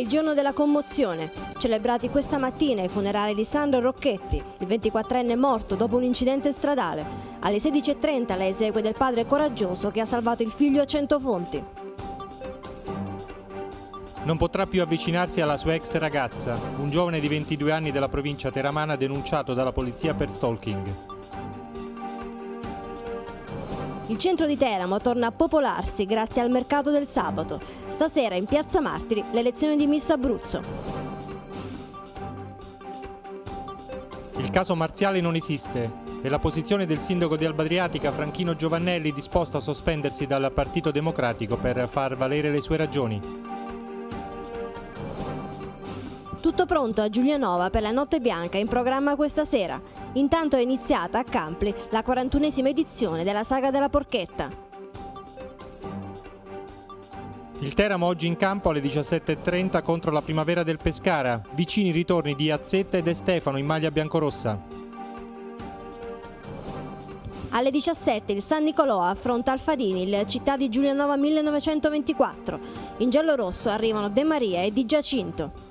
il giorno della commozione, celebrati questa mattina i funerali di Sandro Rocchetti, il 24enne morto dopo un incidente stradale. Alle 16.30 la esegue del padre coraggioso che ha salvato il figlio a Centofonti. Non potrà più avvicinarsi alla sua ex ragazza, un giovane di 22 anni della provincia teramana denunciato dalla polizia per stalking. Il centro di Teramo torna a popolarsi grazie al mercato del sabato. Stasera in Piazza Martiri l'elezione di Miss Abruzzo. Il caso Marziale non esiste e la posizione del sindaco di Albadriatica, Franchino Giovannelli disposto a sospendersi dal Partito Democratico per far valere le sue ragioni. Tutto pronto a Giulianova per la Notte Bianca in programma questa sera. Intanto è iniziata a Campli la 41esima edizione della saga della porchetta. Il Teramo oggi in campo alle 17.30 contro la Primavera del Pescara. Vicini ritorni di Azzetta ed Stefano in maglia biancorossa. Alle 17 il San Nicolò affronta Alfadini, la città di Giulianova 1924. In giallo rosso arrivano De Maria e Di Giacinto.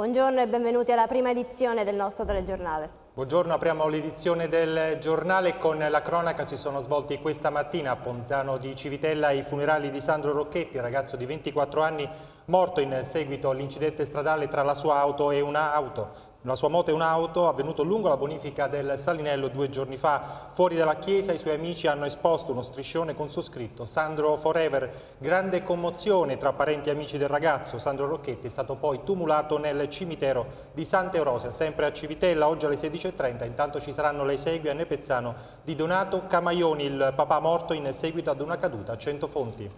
Buongiorno e benvenuti alla prima edizione del nostro telegiornale. Buongiorno, apriamo l'edizione del giornale con la cronaca. Si sono svolti questa mattina a Ponzano di Civitella i funerali di Sandro Rocchetti, ragazzo di 24 anni morto in seguito all'incidente stradale tra la sua auto e una auto. La sua moto è un'auto, avvenuto lungo la bonifica del Salinello due giorni fa. Fuori dalla chiesa i suoi amici hanno esposto uno striscione con su scritto Sandro Forever. Grande commozione tra parenti e amici del ragazzo. Sandro Rocchetti è stato poi tumulato nel cimitero di Santa Sant'Eurosia, sempre a Civitella, oggi alle 16.30. Intanto ci saranno le esegui a Nepezzano di Donato Camaioni, il papà morto in seguito ad una caduta a 100 fonti.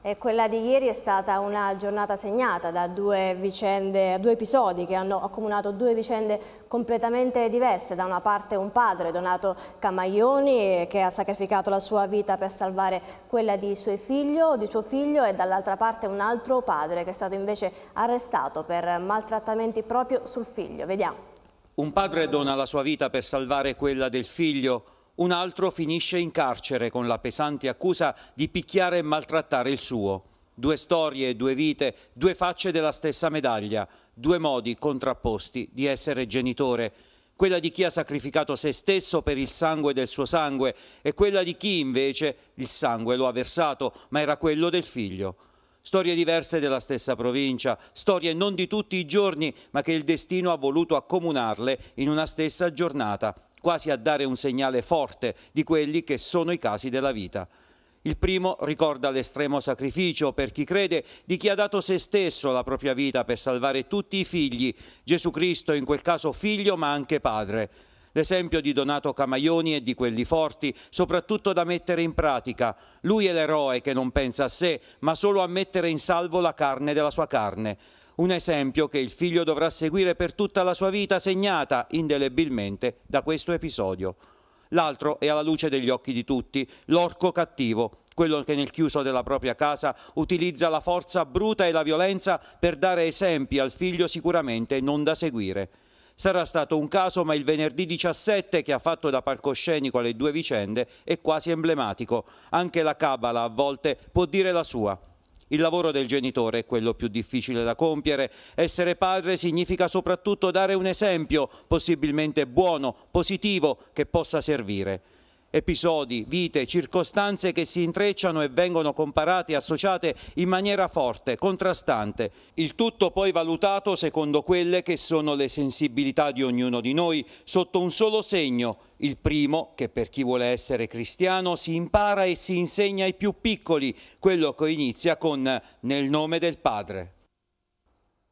E quella di ieri è stata una giornata segnata da due, vicende, due episodi che hanno accomunato due vicende completamente diverse. Da una parte un padre, Donato Camaglioni, che ha sacrificato la sua vita per salvare quella di suo figlio, di suo figlio e dall'altra parte un altro padre che è stato invece arrestato per maltrattamenti proprio sul figlio. Vediamo. Un padre dona la sua vita per salvare quella del figlio un altro finisce in carcere con la pesante accusa di picchiare e maltrattare il suo. Due storie, due vite, due facce della stessa medaglia, due modi contrapposti di essere genitore quella di chi ha sacrificato se stesso per il sangue del suo sangue e quella di chi invece il sangue lo ha versato, ma era quello del figlio. Storie diverse della stessa provincia, storie non di tutti i giorni, ma che il destino ha voluto accomunarle in una stessa giornata quasi a dare un segnale forte di quelli che sono i casi della vita. Il primo ricorda l'estremo sacrificio per chi crede di chi ha dato se stesso la propria vita per salvare tutti i figli, Gesù Cristo in quel caso figlio ma anche padre. L'esempio di Donato Camaioni e di quelli forti, soprattutto da mettere in pratica. Lui è l'eroe che non pensa a sé, ma solo a mettere in salvo la carne della sua carne. Un esempio che il figlio dovrà seguire per tutta la sua vita segnata indelebilmente da questo episodio. L'altro è alla luce degli occhi di tutti, l'orco cattivo, quello che nel chiuso della propria casa utilizza la forza bruta e la violenza per dare esempi al figlio sicuramente non da seguire. Sarà stato un caso, ma il venerdì 17 che ha fatto da palcoscenico alle due vicende è quasi emblematico. Anche la cabala a volte può dire la sua. Il lavoro del genitore è quello più difficile da compiere. Essere padre significa soprattutto dare un esempio, possibilmente buono, positivo, che possa servire episodi, vite, circostanze che si intrecciano e vengono comparate e associate in maniera forte, contrastante, il tutto poi valutato secondo quelle che sono le sensibilità di ognuno di noi sotto un solo segno, il primo che per chi vuole essere cristiano si impara e si insegna ai più piccoli, quello che inizia con nel nome del Padre.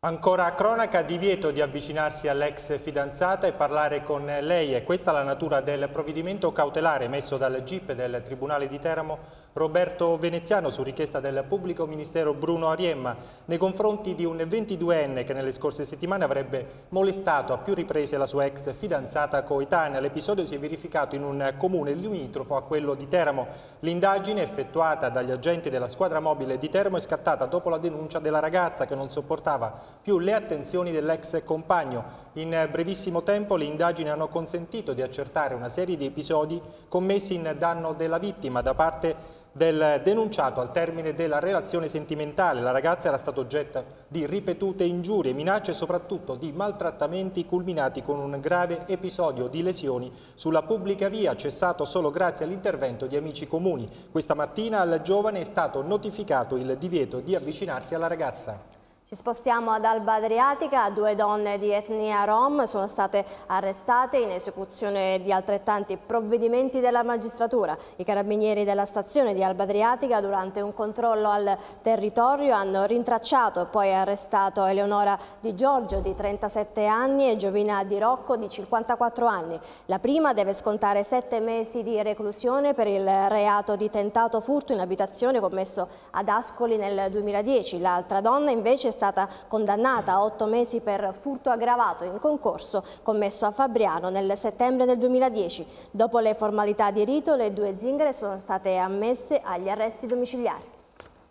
Ancora a cronaca, divieto di avvicinarsi all'ex fidanzata e parlare con lei. E questa è la natura del provvedimento cautelare emesso dal GIP del Tribunale di Teramo Roberto Veneziano su richiesta del pubblico ministero Bruno Ariemma nei confronti di un 22enne che nelle scorse settimane avrebbe molestato a più riprese la sua ex fidanzata coetanea. L'episodio si è verificato in un comune limitrofo a quello di Teramo. L'indagine effettuata dagli agenti della squadra mobile di Teramo è scattata dopo la denuncia della ragazza che non sopportava più le attenzioni dell'ex compagno. In brevissimo tempo le indagini hanno consentito di accertare una serie di episodi commessi in danno della vittima da parte di del denunciato al termine della relazione sentimentale. La ragazza era stata oggetto di ripetute ingiurie, minacce e soprattutto di maltrattamenti culminati con un grave episodio di lesioni sulla pubblica via, cessato solo grazie all'intervento di amici comuni. Questa mattina al giovane è stato notificato il divieto di avvicinarsi alla ragazza. Ci spostiamo ad Alba Adriatica, due donne di etnia rom sono state arrestate in esecuzione di altrettanti provvedimenti della magistratura. I carabinieri della stazione di Alba Adriatica durante un controllo al territorio hanno rintracciato e poi arrestato Eleonora Di Giorgio di 37 anni e Giovina Di Rocco di 54 anni. La prima deve scontare sette mesi di reclusione per il reato di tentato furto in abitazione commesso ad Ascoli nel 2010. L'altra donna invece è stata condannata a otto mesi per furto aggravato in concorso commesso a Fabriano nel settembre del 2010. Dopo le formalità di rito, le due zingare sono state ammesse agli arresti domiciliari.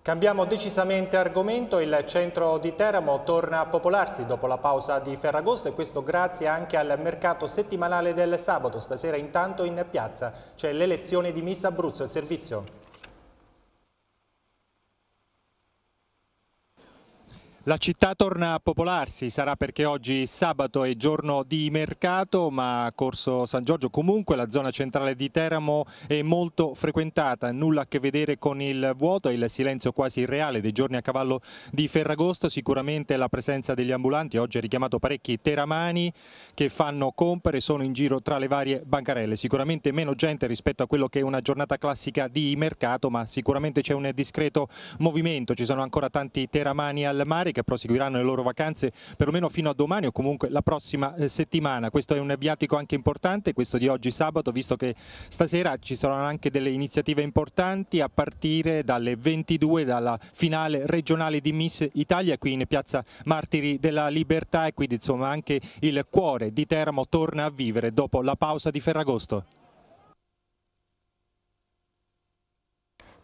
Cambiamo decisamente argomento, il centro di Teramo torna a popolarsi dopo la pausa di Ferragosto e questo grazie anche al mercato settimanale del sabato. Stasera intanto in piazza c'è l'elezione di Miss Abruzzo, il servizio. La città torna a popolarsi, sarà perché oggi sabato è giorno di mercato, ma Corso San Giorgio comunque la zona centrale di Teramo è molto frequentata, nulla a che vedere con il vuoto e il silenzio quasi reale dei giorni a cavallo di Ferragosto, sicuramente la presenza degli ambulanti, oggi è richiamato parecchi teramani che fanno compere, sono in giro tra le varie bancarelle, sicuramente meno gente rispetto a quello che è una giornata classica di mercato, ma sicuramente c'è un discreto movimento, ci sono ancora tanti teramani al mare che proseguiranno le loro vacanze perlomeno fino a domani o comunque la prossima eh, settimana. Questo è un viatico anche importante, questo di oggi sabato, visto che stasera ci saranno anche delle iniziative importanti a partire dalle 22 dalla finale regionale di Miss Italia qui in piazza Martiri della Libertà e quindi insomma anche il cuore di Teramo torna a vivere dopo la pausa di Ferragosto.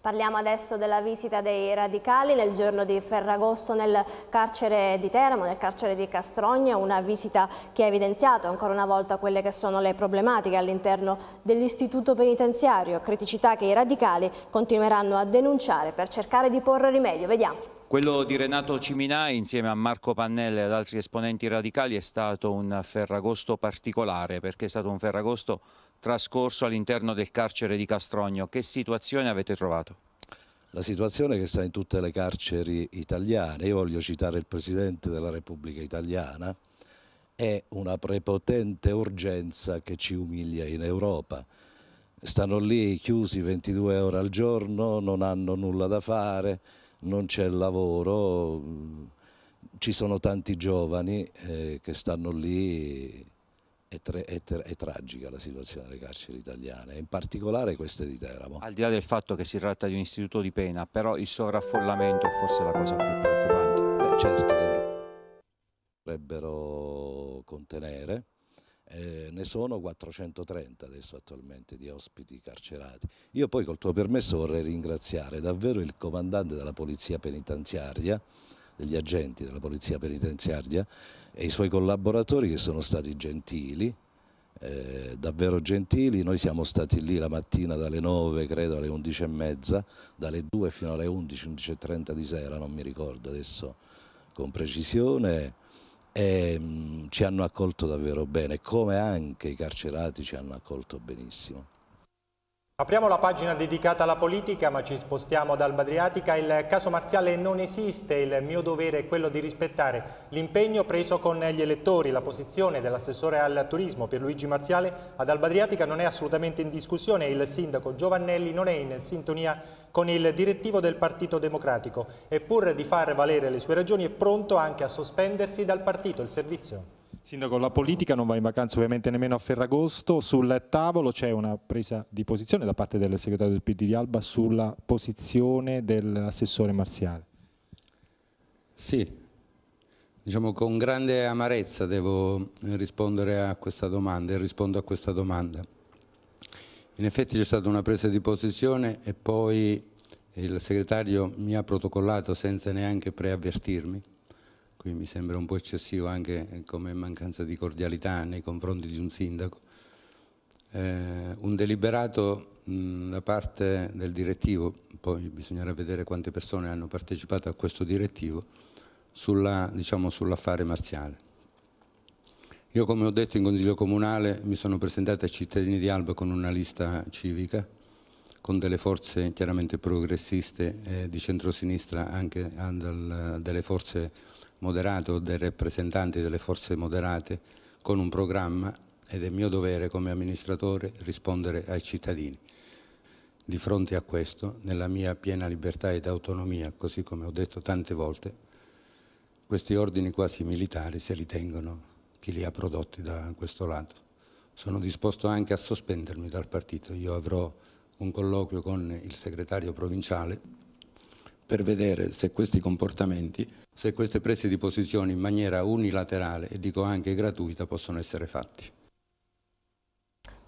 Parliamo adesso della visita dei radicali nel giorno di Ferragosto nel carcere di Teramo, nel carcere di Castrogna, una visita che ha evidenziato ancora una volta quelle che sono le problematiche all'interno dell'istituto penitenziario, criticità che i radicali continueranno a denunciare per cercare di porre rimedio. Vediamo. Quello di Renato Ciminai insieme a Marco Pannella ad altri esponenti radicali è stato un ferragosto particolare perché è stato un ferragosto trascorso all'interno del carcere di Castrogno. Che situazione avete trovato? La situazione che sta in tutte le carceri italiane, io voglio citare il Presidente della Repubblica Italiana, è una prepotente urgenza che ci umilia in Europa. Stanno lì chiusi 22 ore al giorno, non hanno nulla da fare, non c'è lavoro, ci sono tanti giovani eh, che stanno lì è, tre, è, tre, è, tragica la situazione delle carceri italiane, in particolare queste di Teramo. Al di là del fatto che si tratta di un istituto di pena, però il sovraffollamento è forse la cosa più preoccupante. Beh, certo, dovrebbero contenere. Eh, ne sono 430 adesso attualmente di ospiti carcerati. Io poi col tuo permesso vorrei ringraziare davvero il comandante della Polizia Penitenziaria degli agenti della polizia penitenziaria e i suoi collaboratori che sono stati gentili, eh, davvero gentili, noi siamo stati lì la mattina dalle 9 credo alle 11 e mezza, dalle 2 fino alle 11, 11 e 30 di sera, non mi ricordo adesso con precisione e mh, mm, ci hanno accolto davvero bene, come anche i carcerati ci hanno accolto benissimo. Apriamo la pagina dedicata alla politica, ma ci spostiamo ad dal Badriatica. Il caso Marziale non esiste, il mio dovere è quello di rispettare l'impegno preso con gli elettori. La posizione dell'assessore al turismo Pierluigi Marziale ad Albadriatica non è assolutamente in discussione. Il sindaco Giovannelli non è in sintonia con il direttivo del Partito Democratico e pur di far valere le sue ragioni è pronto anche a sospendersi dal partito. Il servizio. Sindaco, la politica non va in vacanza ovviamente nemmeno a Ferragosto, sul tavolo c'è una presa di posizione da parte del segretario del PD di Alba sulla posizione dell'assessore Marziale. Sì, diciamo con grande amarezza devo rispondere a questa domanda e rispondo a questa domanda. In effetti c'è stata una presa di posizione e poi il segretario mi ha protocollato senza neanche preavvertirmi qui mi sembra un po' eccessivo anche eh, come mancanza di cordialità nei confronti di un sindaco, eh, un deliberato mh, da parte del direttivo, poi bisognerà vedere quante persone hanno partecipato a questo direttivo, diciamo, sull'affare diciamo, sull marziale. Io come ho detto in Consiglio Comunale mi sono presentato ai cittadini di Alba con una lista civica, con delle forze chiaramente progressiste eh, di centrosinistra, anche eh, delle forze moderato o dei rappresentanti delle forze moderate con un programma ed è mio dovere come amministratore rispondere ai cittadini. Di fronte a questo, nella mia piena libertà ed autonomia, così come ho detto tante volte, questi ordini quasi militari se li tengono chi li ha prodotti da questo lato. Sono disposto anche a sospendermi dal partito. Io avrò un colloquio con il segretario provinciale per vedere se questi comportamenti, se queste prese di posizione in maniera unilaterale e dico anche gratuita possono essere fatti.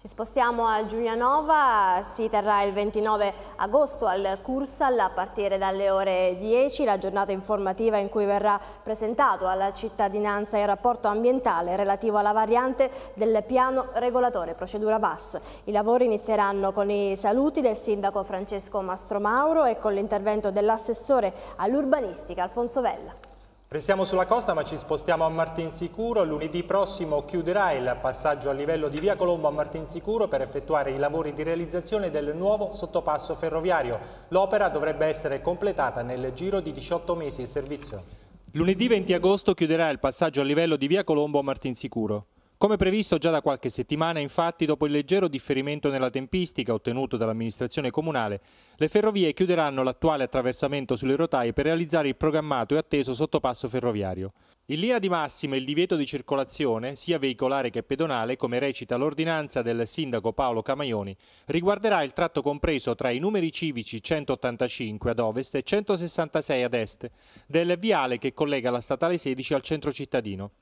Ci spostiamo a Giulianova, si terrà il 29 agosto al Cursal a partire dalle ore 10 la giornata informativa in cui verrà presentato alla cittadinanza il rapporto ambientale relativo alla variante del piano regolatore procedura BAS. I lavori inizieranno con i saluti del sindaco Francesco Mastromauro e con l'intervento dell'assessore all'urbanistica Alfonso Vella. Restiamo sulla costa ma ci spostiamo a Martinsicuro. Lunedì prossimo chiuderà il passaggio a livello di Via Colombo a Martinsicuro per effettuare i lavori di realizzazione del nuovo sottopasso ferroviario. L'opera dovrebbe essere completata nel giro di 18 mesi il servizio. Lunedì 20 agosto chiuderà il passaggio a livello di Via Colombo a Martinsicuro. Come previsto già da qualche settimana, infatti, dopo il leggero differimento nella tempistica ottenuto dall'amministrazione comunale, le ferrovie chiuderanno l'attuale attraversamento sulle rotaie per realizzare il programmato e atteso sottopasso ferroviario. In linea di massima il divieto di circolazione, sia veicolare che pedonale, come recita l'ordinanza del sindaco Paolo Camaioni, riguarderà il tratto compreso tra i numeri civici 185 ad ovest e 166 ad est del viale che collega la statale 16 al centro cittadino.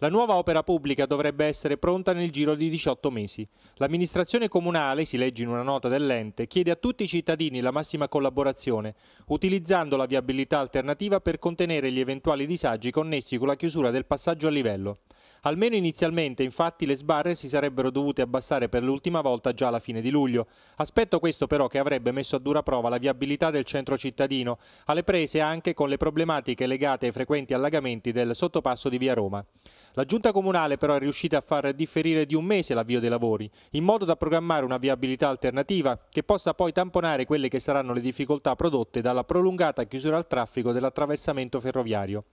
La nuova opera pubblica dovrebbe essere pronta nel giro di 18 mesi. L'amministrazione comunale, si legge in una nota dell'ente, chiede a tutti i cittadini la massima collaborazione, utilizzando la viabilità alternativa per contenere gli eventuali disagi connessi con la chiusura del passaggio a livello. Almeno inizialmente, infatti, le sbarre si sarebbero dovute abbassare per l'ultima volta già alla fine di luglio. Aspetto questo però che avrebbe messo a dura prova la viabilità del centro cittadino, alle prese anche con le problematiche legate ai frequenti allagamenti del sottopasso di Via Roma. La giunta comunale però è riuscita a far differire di un mese l'avvio dei lavori, in modo da programmare una viabilità alternativa che possa poi tamponare quelle che saranno le difficoltà prodotte dalla prolungata chiusura al traffico dell'attraversamento ferroviario.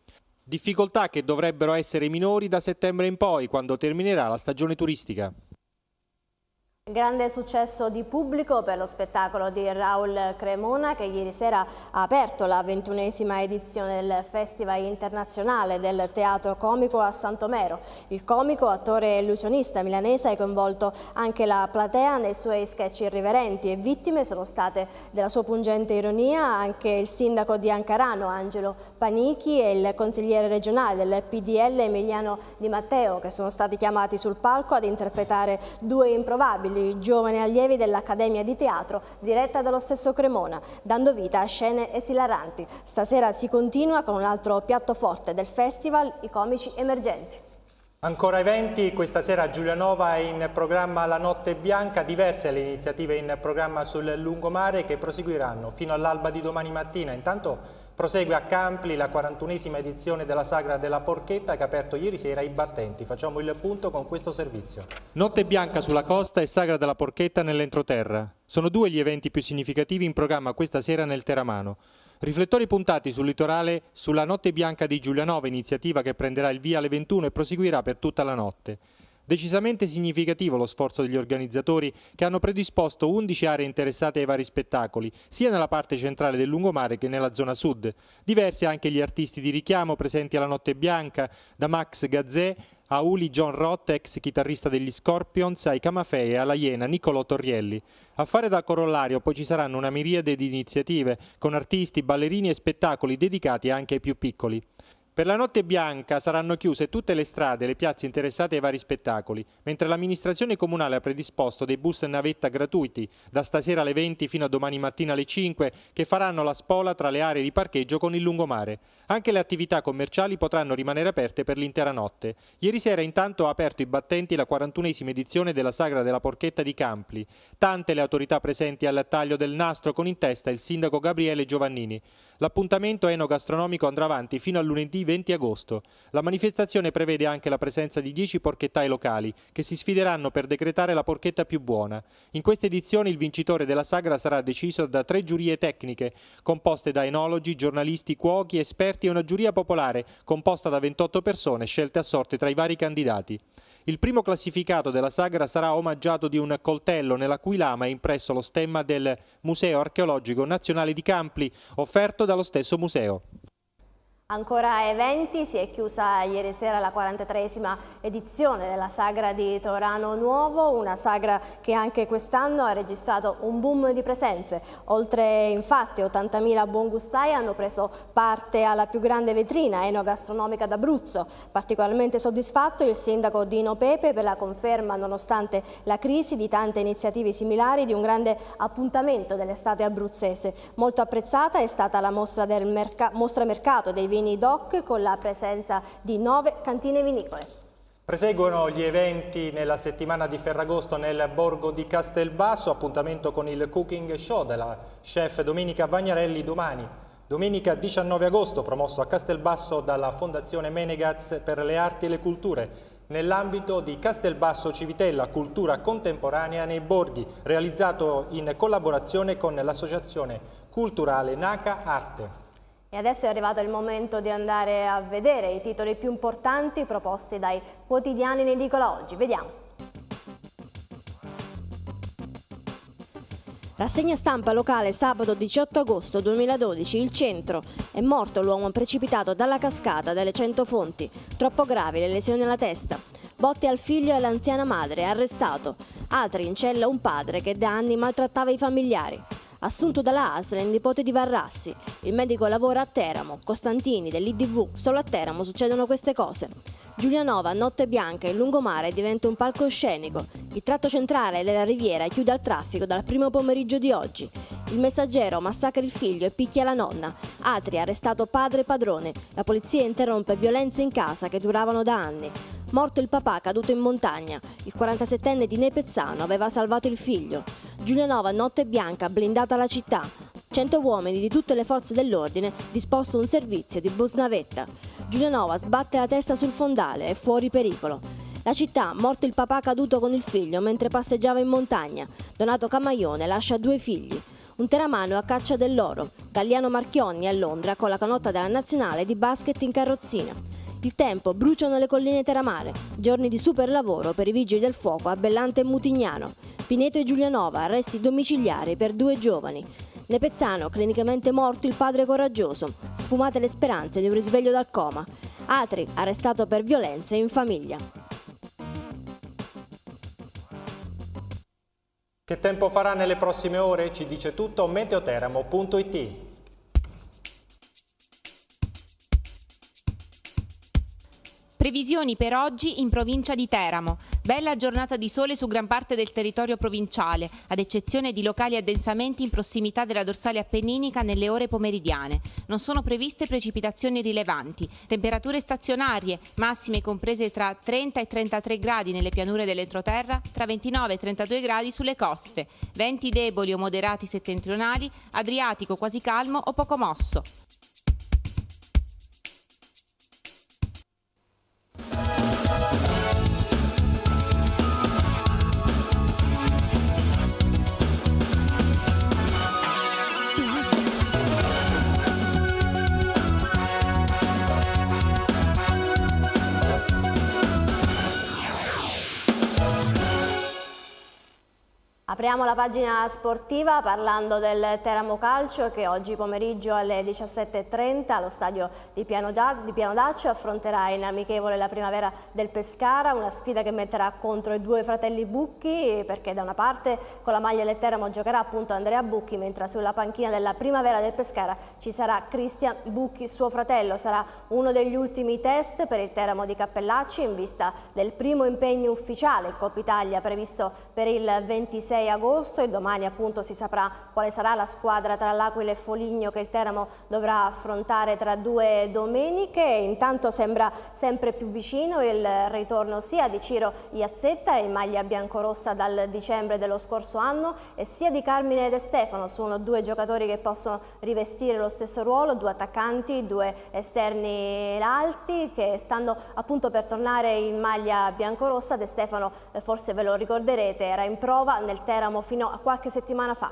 Difficoltà che dovrebbero essere minori da settembre in poi, quando terminerà la stagione turistica. Grande successo di pubblico per lo spettacolo di Raul Cremona che ieri sera ha aperto la ventunesima edizione del Festival Internazionale del Teatro Comico a Santomero. Il comico, attore e illusionista milanese, ha coinvolto anche la platea nei suoi sketch irriverenti e vittime sono state della sua pungente ironia anche il sindaco di Ancarano Angelo Panichi e il consigliere regionale del PDL Emiliano Di Matteo che sono stati chiamati sul palco ad interpretare due improbabili Carli, giovani allievi dell'Accademia di Teatro diretta dallo stesso Cremona, dando vita a scene esilaranti. Stasera si continua con un altro piatto forte del festival, i comici emergenti. Ancora eventi, questa sera Giulianova è in programma La Notte Bianca, diverse le iniziative in programma sul lungomare che proseguiranno fino all'alba di domani mattina. Intanto Prosegue a Campli la 41esima edizione della Sagra della Porchetta che ha aperto ieri sera i battenti. Facciamo il punto con questo servizio. Notte bianca sulla costa e Sagra della Porchetta nell'entroterra. Sono due gli eventi più significativi in programma questa sera nel Teramano. Riflettori puntati sul litorale sulla Notte Bianca di Giulianova, iniziativa che prenderà il via alle 21 e proseguirà per tutta la notte. Decisamente significativo lo sforzo degli organizzatori che hanno predisposto 11 aree interessate ai vari spettacoli, sia nella parte centrale del lungomare che nella zona sud. Diversi anche gli artisti di richiamo presenti alla Notte Bianca, da Max Gazzè a Uli John Roth, ex chitarrista degli Scorpions, ai Camafei e alla Iena Niccolò Torrielli. A fare da corollario poi ci saranno una miriade di iniziative con artisti, ballerini e spettacoli dedicati anche ai più piccoli. Per la notte bianca saranno chiuse tutte le strade e le piazze interessate ai vari spettacoli, mentre l'amministrazione comunale ha predisposto dei bus navetta gratuiti da stasera alle 20 fino a domani mattina alle 5 che faranno la spola tra le aree di parcheggio con il lungomare. Anche le attività commerciali potranno rimanere aperte per l'intera notte. Ieri sera intanto ha aperto i battenti la 41esima edizione della Sagra della Porchetta di Campli. Tante le autorità presenti al taglio del nastro con in testa il sindaco Gabriele Giovannini. L'appuntamento enogastronomico andrà avanti fino a lunedì 20 agosto. La manifestazione prevede anche la presenza di 10 porchettai locali che si sfideranno per decretare la porchetta più buona. In questa edizione il vincitore della sagra sarà deciso da tre giurie tecniche composte da enologi, giornalisti, cuochi, esperti e una giuria popolare composta da 28 persone scelte a sorte tra i vari candidati. Il primo classificato della sagra sarà omaggiato di un coltello nella cui lama è impresso lo stemma del Museo Archeologico Nazionale di Campli, offerto dallo stesso museo. Ancora eventi si è chiusa ieri sera la 43esima edizione della Sagra di Torano Nuovo, una sagra che anche quest'anno ha registrato un boom di presenze. Oltre infatti 80.000 buongustai hanno preso parte alla più grande vetrina enogastronomica d'Abruzzo. Particolarmente soddisfatto il sindaco Dino Pepe per la conferma, nonostante la crisi, di tante iniziative similari di un grande appuntamento dell'estate abruzzese. Molto apprezzata è stata la mostra, merca mostra mercato dei Vini Doc con la presenza di nove cantine vinicole. Preseguono gli eventi nella settimana di Ferragosto nel borgo di Castelbasso, appuntamento con il cooking show della chef Domenica Vagnarelli domani. Domenica 19 agosto, promosso a Castelbasso dalla Fondazione Menegaz per le arti e le culture, nell'ambito di Castelbasso Civitella Cultura Contemporanea nei Borghi, realizzato in collaborazione con l'Associazione Culturale NACA Arte. E adesso è arrivato il momento di andare a vedere i titoli più importanti proposti dai quotidiani in edicola oggi. Vediamo. Rassegna stampa locale sabato 18 agosto 2012, il centro. È morto l'uomo precipitato dalla cascata delle 100 fonti. Troppo gravi le lesioni alla testa. Botte al figlio e all'anziana madre, arrestato. Atri in cella un padre che da anni maltrattava i familiari assunto dalla ASL, il nipote di Varrassi. Il medico lavora a Teramo, Costantini dell'IDV, solo a Teramo succedono queste cose. Giulianova, notte bianca, in lungomare diventa un palcoscenico. Il tratto centrale della riviera chiude al traffico dal primo pomeriggio di oggi. Il messaggero massacra il figlio e picchia la nonna. Atria, arrestato padre e padrone. La polizia interrompe violenze in casa che duravano da anni. Morto il papà caduto in montagna, il 47enne di Nepezzano aveva salvato il figlio. Giulianova, notte bianca, blindata la città. 100 uomini di tutte le forze dell'ordine disposto un servizio di bus navetta. Giulianova sbatte la testa sul fondale, è fuori pericolo. La città, morto il papà caduto con il figlio mentre passeggiava in montagna. Donato Camaglione lascia due figli. Un teramano a caccia dell'oro. Galliano Marchionni a Londra con la canotta della nazionale di basket in carrozzina. Il tempo, bruciano le colline teramane, giorni di super lavoro per i vigili del fuoco a Bellante e Mutignano, Pineto e Giulianova, arresti domiciliari per due giovani. Nepezzano, clinicamente morto il padre coraggioso, sfumate le speranze di un risveglio dal coma. Atri, arrestato per violenze in famiglia. Che tempo farà nelle prossime ore? Ci dice tutto meteoteramo.it. Previsioni per oggi in provincia di Teramo. Bella giornata di sole su gran parte del territorio provinciale, ad eccezione di locali addensamenti in prossimità della dorsale appenninica nelle ore pomeridiane. Non sono previste precipitazioni rilevanti. Temperature stazionarie, massime comprese tra 30 e 33 gradi nelle pianure dell'entroterra, tra 29 e 32 gradi sulle coste. Venti deboli o moderati settentrionali, adriatico quasi calmo o poco mosso. Apriamo la pagina sportiva parlando del Teramo Calcio che oggi pomeriggio alle 17.30 allo stadio di Piano, di Piano Daccio affronterà in amichevole la primavera del Pescara, una sfida che metterà contro i due fratelli Bucchi perché da una parte con la maglia del Teramo giocherà appunto Andrea Bucchi mentre sulla panchina della primavera del Pescara ci sarà Cristian Bucchi, suo fratello. Sarà uno degli ultimi test per il Teramo di Cappellacci in vista del primo impegno ufficiale, il Coppa Italia previsto per il 26 augusto agosto e domani appunto si saprà quale sarà la squadra tra l'Aquila e Foligno che il Teramo dovrà affrontare tra due domeniche. Intanto sembra sempre più vicino il ritorno sia di Ciro Iazzetta in maglia biancorossa dal dicembre dello scorso anno e sia di Carmine De Stefano. Sono due giocatori che possono rivestire lo stesso ruolo, due attaccanti, due esterni alti che stanno appunto per tornare in maglia biancorossa. De Stefano, eh, forse ve lo ricorderete, era in prova nel Teramo Teramo fino a qualche settimana fa.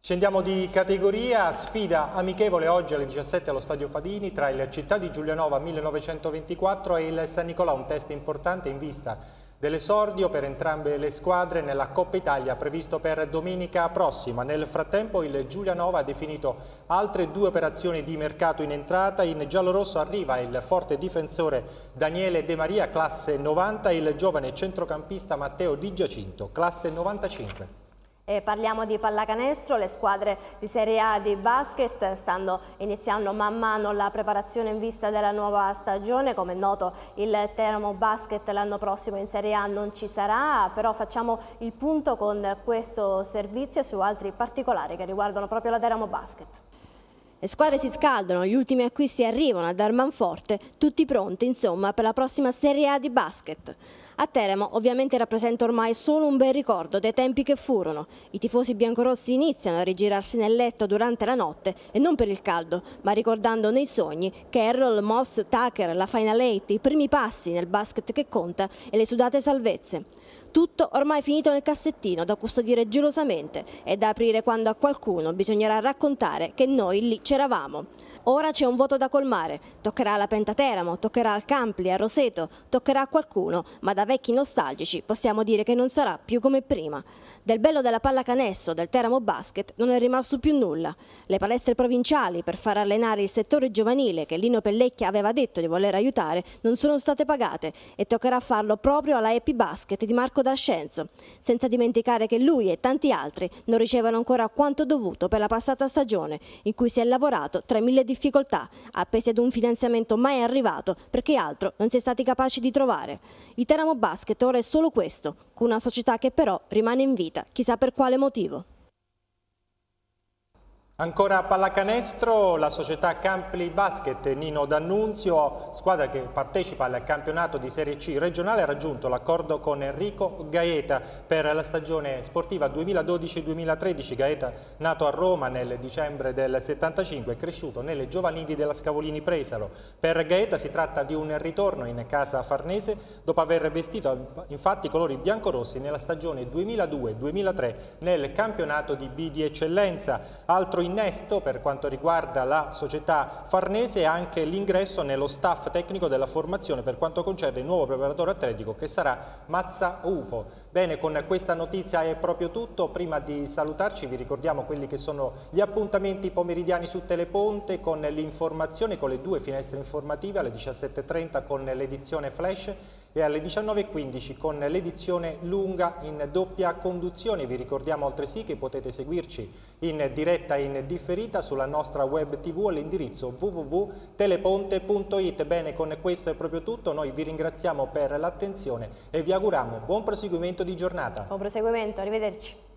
Scendiamo di categoria, sfida amichevole oggi alle 17 allo Stadio Fadini tra il Città di Giulianova 1924 e il San Nicolò, un test importante in vista dell'esordio per entrambe le squadre nella Coppa Italia previsto per domenica prossima. Nel frattempo il Giulianova ha definito altre due operazioni di mercato in entrata. In giallorosso arriva il forte difensore Daniele De Maria, classe 90, e il giovane centrocampista Matteo Di Giacinto, classe 95. E parliamo di pallacanestro, le squadre di Serie A di basket stanno iniziando man mano la preparazione in vista della nuova stagione, come è noto il Teramo Basket l'anno prossimo in Serie A non ci sarà, però facciamo il punto con questo servizio su altri particolari che riguardano proprio la Teramo Basket. Le squadre si scaldano, gli ultimi acquisti arrivano a Darmanforte, tutti pronti insomma per la prossima Serie A di basket. A Teramo ovviamente rappresenta ormai solo un bel ricordo dei tempi che furono. I tifosi biancorossi iniziano a rigirarsi nel letto durante la notte e non per il caldo, ma ricordando nei sogni Carroll, Moss, Tucker, la Final Eight, i primi passi nel basket che conta e le sudate salvezze. Tutto ormai finito nel cassettino da custodire gelosamente e da aprire quando a qualcuno bisognerà raccontare che noi lì c'eravamo. Ora c'è un vuoto da colmare, toccherà alla Pentateramo, toccherà al Campli, a Roseto, toccherà a qualcuno, ma da vecchi nostalgici possiamo dire che non sarà più come prima. Del bello della pallacanestro, del Teramo Basket, non è rimasto più nulla. Le palestre provinciali per far allenare il settore giovanile che Lino Pellecchia aveva detto di voler aiutare non sono state pagate e toccherà farlo proprio alla Epi Basket di Marco D'Ascenzo, senza dimenticare che lui e tanti altri non ricevono ancora quanto dovuto per la passata stagione in cui si è lavorato tra mille difficoltà difficoltà, appesi ad un finanziamento mai arrivato perché altro non si è stati capaci di trovare. Il Teramo Basket ora è solo questo, con una società che però rimane in vita, chissà per quale motivo. Ancora a pallacanestro, la società Campli Basket Nino D'Annunzio, squadra che partecipa al campionato di Serie C regionale, ha raggiunto l'accordo con Enrico Gaeta per la stagione sportiva 2012-2013. Gaeta, nato a Roma nel dicembre del 75, è cresciuto nelle giovanili della Scavolini Presalo. Per Gaeta si tratta di un ritorno in casa farnese dopo aver vestito infatti i colori biancorossi nella stagione 2002-2003 nel campionato di B di Eccellenza. Altro innesto per quanto riguarda la società farnese e anche l'ingresso nello staff tecnico della formazione per quanto concerne il nuovo preparatore atletico che sarà Mazza Ufo. Bene, con questa notizia è proprio tutto. Prima di salutarci vi ricordiamo quelli che sono gli appuntamenti pomeridiani su Teleponte con l'informazione con le due finestre informative alle 17.30 con l'edizione Flash e alle 19.15 con l'edizione lunga in doppia conduzione. Vi ricordiamo altresì che potete seguirci in diretta e in differita sulla nostra web tv all'indirizzo www.teleponte.it. Bene, con questo è proprio tutto. Noi vi ringraziamo per l'attenzione e vi auguriamo buon proseguimento di giornata. Buon proseguimento, arrivederci.